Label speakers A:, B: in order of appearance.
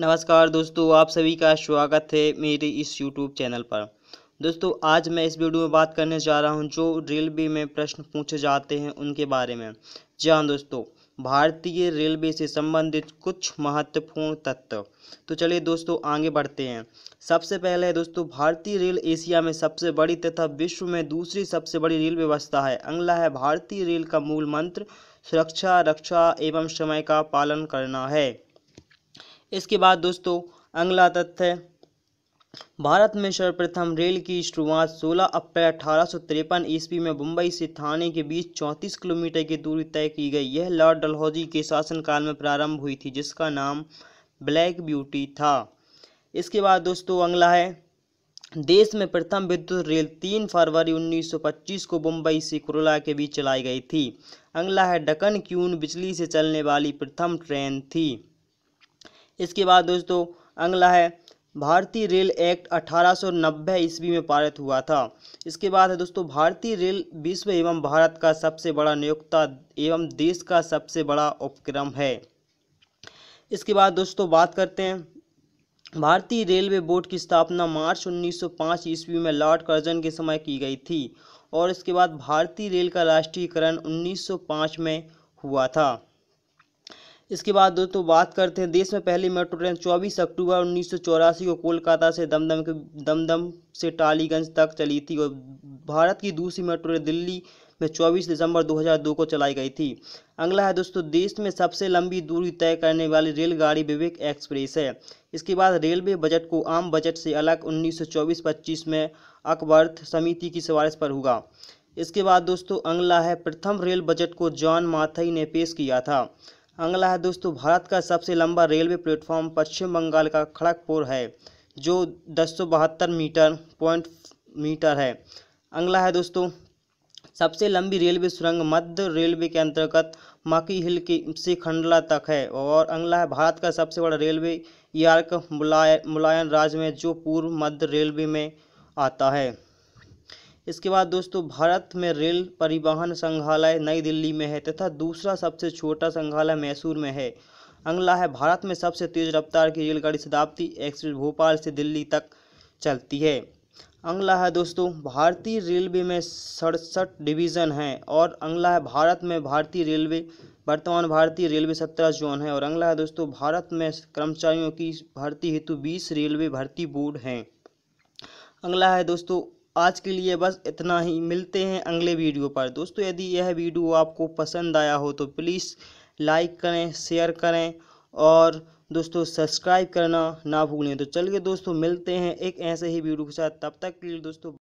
A: नमस्कार दोस्तों आप सभी का स्वागत है मेरे इस यूट्यूब चैनल पर दोस्तों आज मैं इस वीडियो में बात करने जा रहा हूं जो रेलवे में प्रश्न पूछे जाते हैं उनके बारे में जी हाँ दोस्तों भारतीय रेलवे से संबंधित कुछ महत्वपूर्ण तत्व तो चलिए दोस्तों आगे बढ़ते हैं सबसे पहले दोस्तों भारतीय रेल एशिया में सबसे बड़ी तथा विश्व में दूसरी सबसे बड़ी रेल व्यवस्था है अगला है भारतीय रेल का मूल मंत्र सुरक्षा रक्षा एवं समय का पालन करना है इसके बाद दोस्तों अगला तथ्य भारत में सर्वप्रथम रेल की शुरुआत 16 अप्रैल अठारह ईस्वी में मुंबई से थाने के बीच 34 किलोमीटर की दूरी तय की गई यह लॉर्ड डलहौजी के शासनकाल में प्रारंभ हुई थी जिसका नाम ब्लैक ब्यूटी था इसके बाद दोस्तों अगला है देश में प्रथम विद्युत रेल 3 फरवरी 1925 को मुंबई से कुरला के बीच चलाई गई थी अगला है डकन क्यून बिजली से चलने वाली प्रथम ट्रेन थी इसके बाद दोस्तों अगला है भारतीय रेल एक्ट 1890 ईस्वी में पारित हुआ था इसके बाद है दोस्तों भारतीय रेल विश्व एवं भारत का सबसे बड़ा नियोक्ता एवं देश का सबसे बड़ा उपक्रम है इसके बाद दोस्तों बात करते हैं भारतीय रेलवे बोर्ड की स्थापना मार्च 1905 ईस्वी में लॉर्ड कर्जन के समय की गई थी और इसके बाद भारतीय रेल का राष्ट्रीयकरण उन्नीस में हुआ था इसके बाद दोस्तों बात करते हैं देश में पहली मेट्रो ट्रेन 24 अक्टूबर उन्नीस को कोलकाता से दमदम के दमदम से टालीगंज तक चली थी और भारत की दूसरी मेट्रो ट्रेन दिल्ली में 24 दिसंबर 2002 को चलाई गई थी अगला है दोस्तों देश में सबसे लंबी दूरी तय करने वाली रेलगाड़ी विवेक एक्सप्रेस है इसके बाद रेलवे बजट को आम बजट से अलग उन्नीस सौ में अकबर्थ समिति की सिफारिश पर होगा इसके बाद दोस्तों अगला है प्रथम रेल बजट को जॉन माथई ने पेश किया था अंगला है दोस्तों भारत का सबसे लंबा रेलवे प्लेटफॉर्म पश्चिम बंगाल का खड़गपुर है जो दस मीटर पॉइंट मीटर है अगला है दोस्तों सबसे लंबी रेलवे सुरंग मध्य रेलवे के अंतर्गत माकी हिल के से खंडला तक है और अगला है भारत का सबसे बड़ा रेलवे यार्क मुलायन राज्य में जो पूर्व मध्य रेलवे में आता है इसके बाद दोस्तों भारत में रेल परिवहन संग्रहालय नई दिल्ली में है तथा दूसरा सबसे छोटा संग्रहालय मैसूर में है अगला है भारत में सबसे तेज रफ्तार की रेलगाड़ी शताब्दी एक्सप्रेस भोपाल से दिल्ली तक चलती है अगला है दोस्तों भारतीय रेलवे में सड़सठ डिवीज़न हैं और अगला है भारत में भारतीय रेलवे वर्तमान भारतीय रेलवे सत्रह जोन है और अगला है दोस्तों भारत में कर्मचारियों की भर्ती हेतु बीस रेलवे भर्ती बोर्ड हैं अगला है दोस्तों आज के लिए बस इतना ही मिलते हैं अगले वीडियो पर दोस्तों यदि यह वीडियो आपको पसंद आया हो तो प्लीज़ लाइक करें शेयर करें और दोस्तों सब्सक्राइब करना ना भूलें तो चलिए दोस्तों मिलते हैं एक ऐसे ही वीडियो के साथ तब तक के लिए दोस्तों